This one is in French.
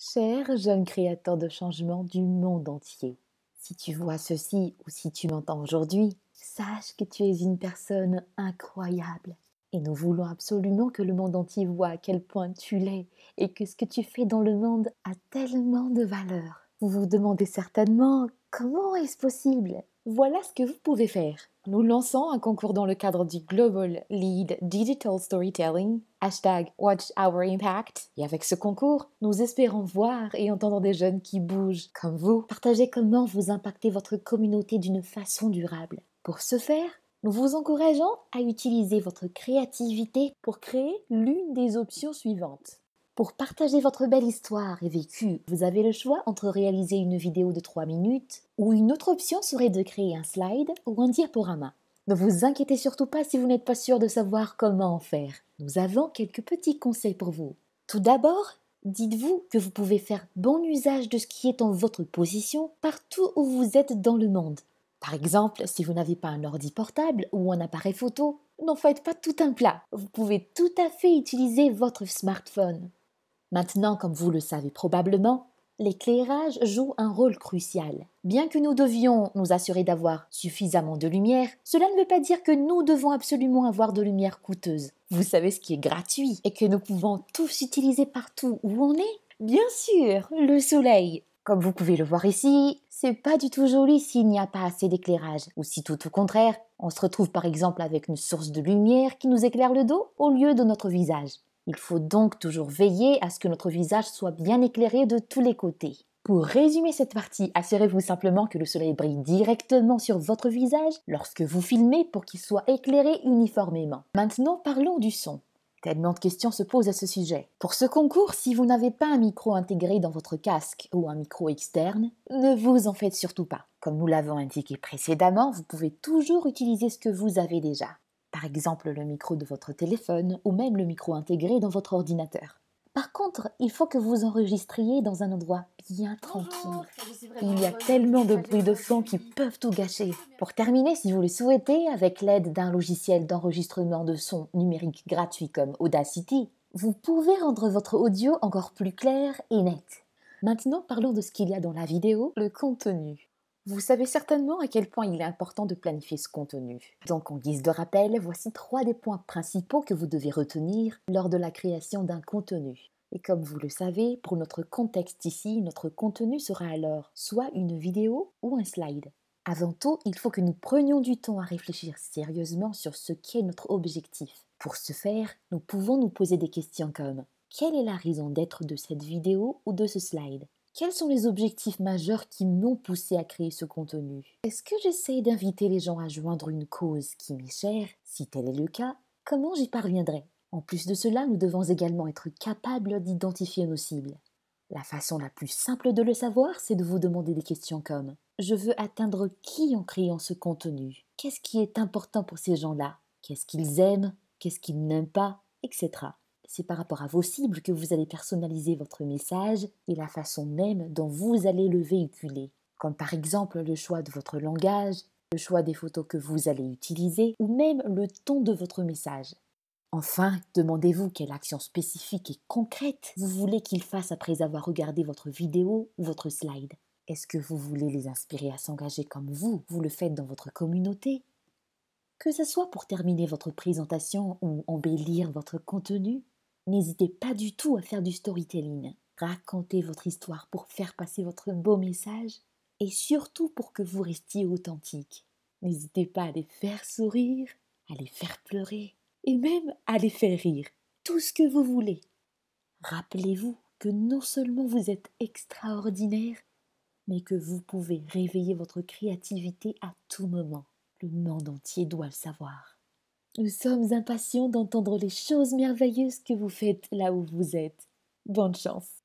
Cher jeune créateur de changement du monde entier, si tu vois ceci ou si tu m'entends aujourd'hui, sache que tu es une personne incroyable. Et nous voulons absolument que le monde entier voit à quel point tu l'es et que ce que tu fais dans le monde a tellement de valeur. Vous vous demandez certainement comment est-ce possible voilà ce que vous pouvez faire. Nous lançons un concours dans le cadre du Global Lead Digital Storytelling, hashtag Watch Our Impact. Et avec ce concours, nous espérons voir et entendre des jeunes qui bougent comme vous. partager comment vous impactez votre communauté d'une façon durable. Pour ce faire, nous vous encourageons à utiliser votre créativité pour créer l'une des options suivantes. Pour partager votre belle histoire et vécu, vous avez le choix entre réaliser une vidéo de 3 minutes ou une autre option serait de créer un slide ou un diaporama. Ne vous inquiétez surtout pas si vous n'êtes pas sûr de savoir comment en faire. Nous avons quelques petits conseils pour vous. Tout d'abord, dites-vous que vous pouvez faire bon usage de ce qui est en votre position partout où vous êtes dans le monde. Par exemple, si vous n'avez pas un ordi portable ou un appareil photo, n'en faites pas tout un plat. Vous pouvez tout à fait utiliser votre smartphone. Maintenant, comme vous le savez probablement, l'éclairage joue un rôle crucial. Bien que nous devions nous assurer d'avoir suffisamment de lumière, cela ne veut pas dire que nous devons absolument avoir de lumière coûteuse. Vous savez ce qui est gratuit et que nous pouvons tous utiliser partout où on est Bien sûr, le soleil. Comme vous pouvez le voir ici, c'est pas du tout joli s'il n'y a pas assez d'éclairage. Ou si tout au contraire, on se retrouve par exemple avec une source de lumière qui nous éclaire le dos au lieu de notre visage. Il faut donc toujours veiller à ce que notre visage soit bien éclairé de tous les côtés. Pour résumer cette partie, assurez-vous simplement que le soleil brille directement sur votre visage lorsque vous filmez pour qu'il soit éclairé uniformément. Maintenant, parlons du son. Tellement de questions se posent à ce sujet. Pour ce concours, si vous n'avez pas un micro intégré dans votre casque ou un micro externe, ne vous en faites surtout pas. Comme nous l'avons indiqué précédemment, vous pouvez toujours utiliser ce que vous avez déjà par exemple le micro de votre téléphone ou même le micro intégré dans votre ordinateur. Par contre, il faut que vous enregistriez dans un endroit bien tranquille. Il y a tellement de bruits de fond qui peuvent tout gâcher. Pour terminer, si vous le souhaitez, avec l'aide d'un logiciel d'enregistrement de son numérique gratuit comme Audacity, vous pouvez rendre votre audio encore plus clair et net. Maintenant, parlons de ce qu'il y a dans la vidéo, le contenu. Vous savez certainement à quel point il est important de planifier ce contenu. Donc en guise de rappel, voici trois des points principaux que vous devez retenir lors de la création d'un contenu. Et comme vous le savez, pour notre contexte ici, notre contenu sera alors soit une vidéo ou un slide. Avant tout, il faut que nous prenions du temps à réfléchir sérieusement sur ce qu'est notre objectif. Pour ce faire, nous pouvons nous poser des questions comme quelle est la raison d'être de cette vidéo ou de ce slide quels sont les objectifs majeurs qui m'ont poussé à créer ce contenu Est-ce que j'essaye d'inviter les gens à joindre une cause qui m'est chère Si tel est le cas, comment j'y parviendrai En plus de cela, nous devons également être capables d'identifier nos cibles. La façon la plus simple de le savoir, c'est de vous demander des questions comme ⁇ Je veux atteindre qui en créant ce contenu Qu'est-ce qui est important pour ces gens-là Qu'est-ce qu'ils aiment Qu'est-ce qu'ils n'aiment pas ?⁇ etc. C'est par rapport à vos cibles que vous allez personnaliser votre message et la façon même dont vous allez le véhiculer, comme par exemple le choix de votre langage, le choix des photos que vous allez utiliser ou même le ton de votre message. Enfin, demandez-vous quelle action spécifique et concrète vous voulez qu'ils fassent après avoir regardé votre vidéo ou votre slide. Est-ce que vous voulez les inspirer à s'engager comme vous, vous le faites dans votre communauté Que ce soit pour terminer votre présentation ou embellir votre contenu, N'hésitez pas du tout à faire du storytelling. Racontez votre histoire pour faire passer votre beau message et surtout pour que vous restiez authentique. N'hésitez pas à les faire sourire, à les faire pleurer et même à les faire rire. Tout ce que vous voulez. Rappelez-vous que non seulement vous êtes extraordinaire, mais que vous pouvez réveiller votre créativité à tout moment. Le monde entier doit le savoir. Nous sommes impatients d'entendre les choses merveilleuses que vous faites là où vous êtes. Bonne chance